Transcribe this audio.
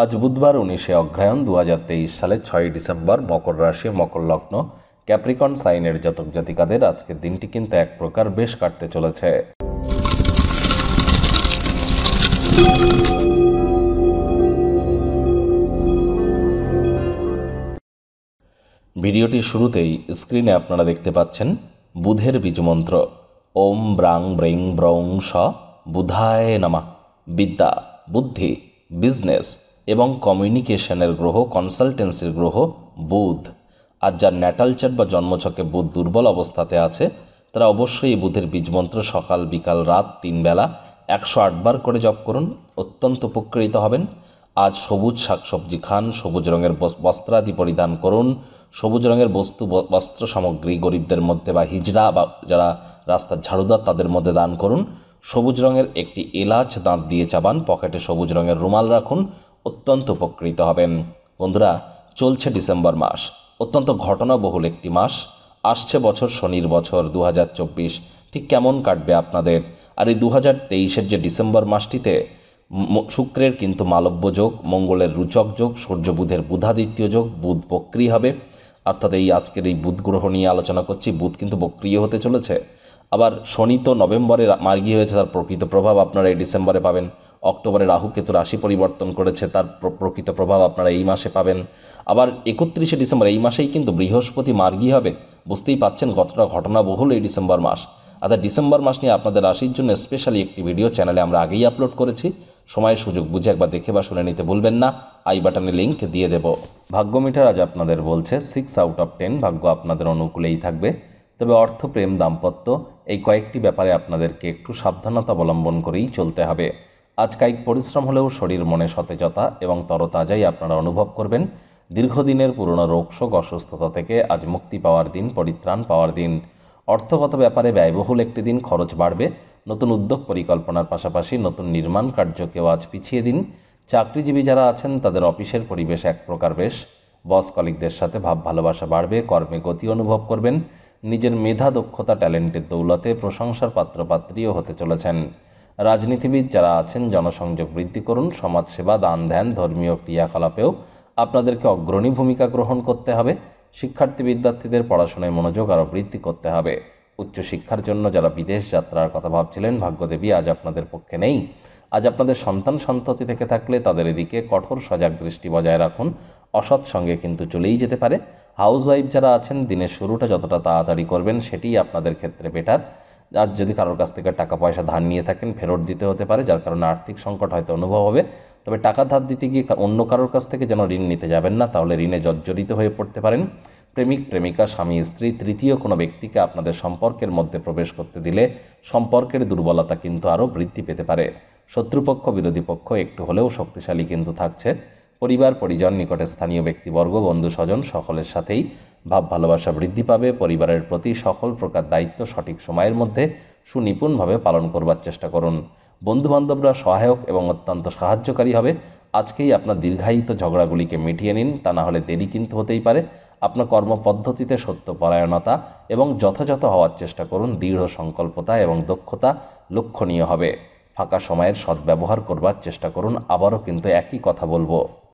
আজ বুধবার উনিশে অগ্রায়ণ দু হাজার তেইশ সালে ছয়ই ডিসেম্বর মকর রাশি মকর লগ্ন ক্যাপ্রিকন সাইনের জাতক জাতিকাদের আজকের দিনটি কিন্তু এক প্রকার বেশ কাটতে চলেছে ভিডিওটি শুরুতেই স্ক্রিনে আপনারা দেখতে পাচ্ছেন বুধের বীজমন্ত্র ওম ব্রাং ব্রেং ব্রং স বুধায় নমা বিদ্যা বুদ্ধি বিজনেস এবং কমিউনিকেশনের গ্রহ কনসালটেন্সির গ্রহ বুধ আর যার ন্যাটাল চার্ট বা জন্মছকে বুধ দুর্বল অবস্থাতে আছে তারা অবশ্যই এই বুধের বীজমন্ত্র সকাল বিকাল রাত তিনবেলা একশো আটবার করে জপ করুন অত্যন্ত উপকৃত হবেন আজ সবুজ শাকসবজি খান সবুজ রঙের বস্ত্রাদি পরিধান করুন সবুজ রঙের বস্তু বস্ত্র সামগ্রী গরিবদের মধ্যে বা হিজড়া বা যারা রাস্তার ঝাড়ুদার তাদের মধ্যে দান করুন সবুজ রঙের একটি এলাচ দাঁত দিয়ে চাবান পকেটে সবুজ রঙের রুমাল রাখুন অত্যন্ত উপকৃত হবেন বন্ধুরা চলছে ডিসেম্বর মাস অত্যন্ত ঘটনাবহুল একটি মাস আসছে বছর শনির বছর দু ঠিক কেমন কাটবে আপনাদের আর এই দু তেইশের যে ডিসেম্বর মাসটিতে শুক্রের কিন্তু মালব্য যোগ মঙ্গলের রুচক যোগ সূর্য বুধের বুধাদিত্য যোগ বুধ বক্রি হবে অর্থাৎ এই আজকের এই বুধ গ্রহ নিয়ে আলোচনা করছি বুধ কিন্তু বক্রিয় হতে চলেছে আবার শনি তো নভেম্বরে মার্গী হয়েছে তার প্রকৃত প্রভাব আপনারা এই ডিসেম্বরে পাবেন অক্টোবরে কেতু রাশি পরিবর্তন করেছে তার প্রকৃত প্রভাব আপনারা এই মাসে পাবেন আবার একত্রিশে ডিসেম্বর এই মাসেই কিন্তু বৃহস্পতি মার্গী হবে বুঝতেই পাচ্ছেন ঘটনা ঘটনাবহুল এই ডিসেম্বর মাস অর্থাৎ আচ্ছা, ডিসেম্বর মাস নিয়ে আপনাদের রাশির জন্য স্পেশালি একটি ভিডিও চ্যানেলে আমরা আগেই আপলোড করেছি সময় সুযোগ বুঝে একবার দেখে বা শুনে নিতে ভুলবেন না আই বাটনে লিঙ্ক দিয়ে দেব ভাগ্য মিটার আজ আপনাদের বলছে সিক্স আউট অফ টেন ভাগ্য আপনাদের অনুকূলেই থাকবে তবে অর্থ প্রেম দাম্পত্য এই কয়েকটি ব্যাপারে আপনাদেরকে একটু সাবধানতা অবলম্বন করেই চলতে হবে আজ কায়িক পরিশ্রম হলেও শরীর মনে সতেজতা এবং তরতাজাই আপনারা অনুভব করবেন দীর্ঘদিনের পুরনো রোগশোক অসুস্থতা থেকে আজ মুক্তি পাওয়ার দিন পরিত্রাণ পাওয়ার দিন অর্থগত ব্যাপারে ব্যয়বহুল একটি দিন খরচ বাড়বে নতুন উদ্যোগ পরিকল্পনার পাশাপাশি নতুন নির্মাণ কার্যকেও আজ পিছিয়ে দিন চাকরিজীবী যারা আছেন তাদের অফিসের পরিবেশ এক প্রকার বেশ বস কলিকদের সাথে ভাব ভালোবাসা বাড়বে কর্মে গতি অনুভব করবেন নিজের মেধা দক্ষতা ট্যালেন্টের দৌলতে প্রশংসার পাত্রপাত্রীও হতে চলেছেন রাজনীতিবিদ যারা আছেন জনসংযোগ বৃদ্ধি করুন সমাজসেবা দান ধ্যান ধর্মীয় ক্রিয়াকলাপেও আপনাদেরকে অগ্রণী ভূমিকা গ্রহণ করতে হবে শিক্ষার্থী বিদ্যার্থীদের পড়াশোনায় মনোযোগ আরও বৃদ্ধি করতে হবে উচ্চশিক্ষার জন্য যারা বিদেশ যাত্রার কথা ভাবছিলেন ভাগ্যদেবী আজ আপনাদের পক্ষে নেই আজ আপনাদের সন্তান সন্ততি থেকে থাকলে তাদের এদিকে কঠোর সজাগ দৃষ্টি বজায় রাখুন অসৎ সঙ্গে কিন্তু চলেই যেতে পারে ওয়াইফ যারা আছেন দিনের শুরুটা যতটা তাড়াতাড়ি করবেন সেটি আপনাদের ক্ষেত্রে বেটার আর যদি কারোর কাছ থেকে টাকা পয়সা ধার নিয়ে থাকেন ফেরত দিতে হতে পারে যার কারণে আর্থিক সংকট হয়তো অনুভব হবে তবে টাকা ধার দিতে গিয়ে অন্য কারোর কাছ থেকে যেন ঋণ নিতে যাবেন না তাহলে ঋণে জর্জরিত হয়ে পড়তে পারেন প্রেমিক প্রেমিকা স্বামী স্ত্রী তৃতীয় কোনো ব্যক্তিকে আপনাদের সম্পর্কের মধ্যে প্রবেশ করতে দিলে সম্পর্কের দুর্বলতা কিন্তু আরও বৃদ্ধি পেতে পারে শত্রুপক্ষ বিরোধী পক্ষ একটু হলেও শক্তিশালী কিন্তু থাকছে পরিবার পরিজন নিকটে স্থানীয় ব্যক্তিবর্গ বন্ধু স্বজন সকলের সাথেই ভাব ভালোবাসা বৃদ্ধি পাবে পরিবারের প্রতি সকল প্রকার দায়িত্ব সঠিক সময়ের মধ্যে সুনিপুণভাবে পালন করবার চেষ্টা করুন বন্ধুবান্ধবরা সহায়ক এবং অত্যন্ত সাহায্যকারী হবে আজকেই আপনার দীর্ঘায়িত ঝগড়াগুলিকে মিটিয়ে নিন তা না হলে দেরি কিন্তু হতেই পারে আপনার কর্মপদ্ধতিতে সত্যপরায়ণতা এবং যথাযথ হওয়ার চেষ্টা করুন দৃঢ় সংকল্পতা এবং দক্ষতা লক্ষণীয় হবে ফাঁকা সময়ের সদ্ব্যবহার করবার চেষ্টা করুন আবারও কিন্তু একই কথা বলবো